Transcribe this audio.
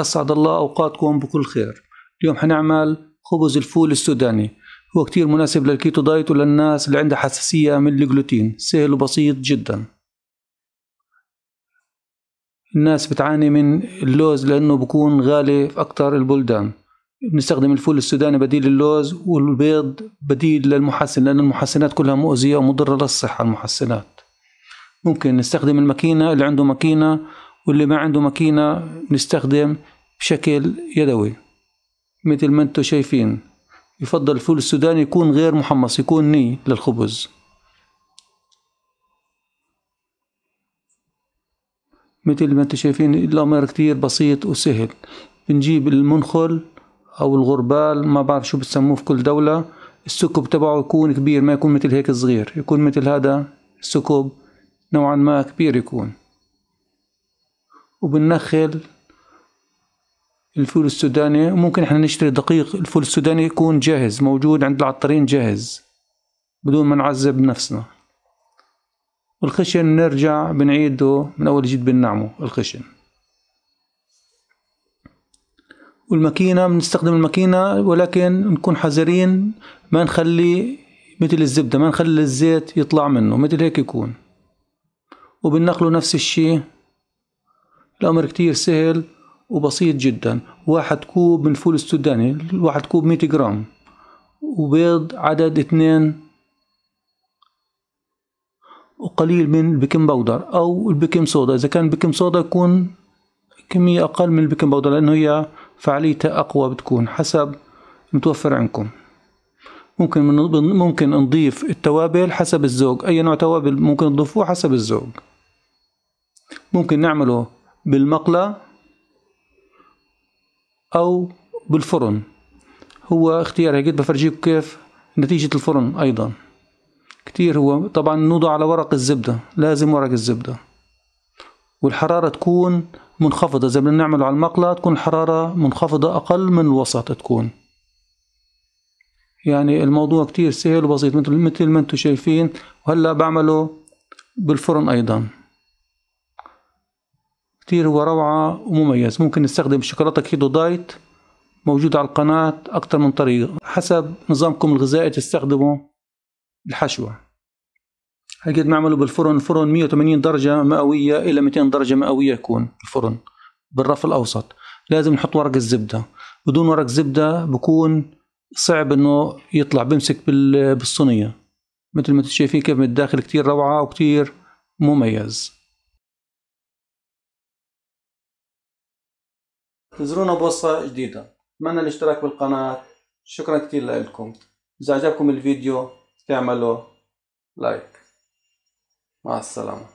أسعد الله أوقاتكم بكل خير اليوم حنعمل خبز الفول السوداني هو كتير مناسب للكيتو دايت وللناس اللي عندها حساسية من الجلوتين سهل وبسيط جدا الناس بتعاني من اللوز لأنه بكون غالي في أكتر البلدان بنستخدم الفول السوداني بديل اللوز والبيض بديل للمحسن لأن المحسنات كلها مؤذية ومضرة للصحة المحسنات ممكن نستخدم الماكينة اللي عنده ماكينة واللي ما عنده ماكينة نستخدم بشكل يدوي مثل ما انتم شايفين يفضل الفول السوداني يكون غير محمص يكون ني للخبز مثل ما انتم شايفين الأمر كتير بسيط وسهل بنجيب المنخل أو الغربال ما بعرف شو بتسموه في كل دولة السكب تبعه يكون كبير ما يكون مثل هيك صغير يكون مثل هذا السكب نوعا ما كبير يكون وبننخل الفول السوداني ممكن احنا نشتري دقيق الفول السوداني يكون جاهز موجود عند العطارين جاهز بدون ما نعذب نفسنا والخشن نرجع بنعيده من أول جديد بنعمه الخشن والماكينة بنستخدم الماكينة ولكن نكون حذرين ما نخلي مثل الزبدة ما نخلي الزيت يطلع منه مثل هيك يكون وبنقله نفس الشي الأمر كتير سهل وبسيط جدا واحد كوب من الفول السوداني واحد كوب مية جرام وبيض عدد اثنين وقليل من البيكنج باودر أو البيكنج صودا إذا كان بيكنج صودا يكون كمية أقل من البيكنج باودر لأنه هي فعاليتها أقوى بتكون حسب متوفر عندكم ممكن ممكن نضيف التوابل حسب الذوق أي نوع توابل ممكن نضيفه حسب الذوق ممكن نعمله بالمقلى أو بالفرن هو اختيار هيك بفرجيكم كيف نتيجة الفرن أيضا كتير هو طبعا نوضع على ورق الزبدة لازم ورق الزبدة والحرارة تكون منخفضة زي ما بنعمله على المقلى تكون الحرارة منخفضة أقل من الوسط تكون يعني الموضوع كتير سهل وبسيط مثل مثل ما انتم شايفين وهلا بعمله بالفرن أيضا كتير هو روعة ومميز ممكن نستخدم شوكولاتة كيدو دايت موجود على القناة أكتر من طريقة حسب نظامكم الغذائي تستخدموا الحشوة هيك نعمله بالفرن الفرن 180 درجة مئوية إلى 200 درجة مئوية يكون الفرن بالرف الأوسط لازم نحط ورق الزبدة بدون ورق زبدة بكون صعب انه يطلع بمسك بالصينية مثل ما انتم شايفين كيف من الداخل كتير روعة وكتير مميز انزلونا بوصة جديدة أتمنى الاشتراك بالقناة شكرا كتير لكم إذا عجبكم الفيديو تعملوا لايك مع السلامة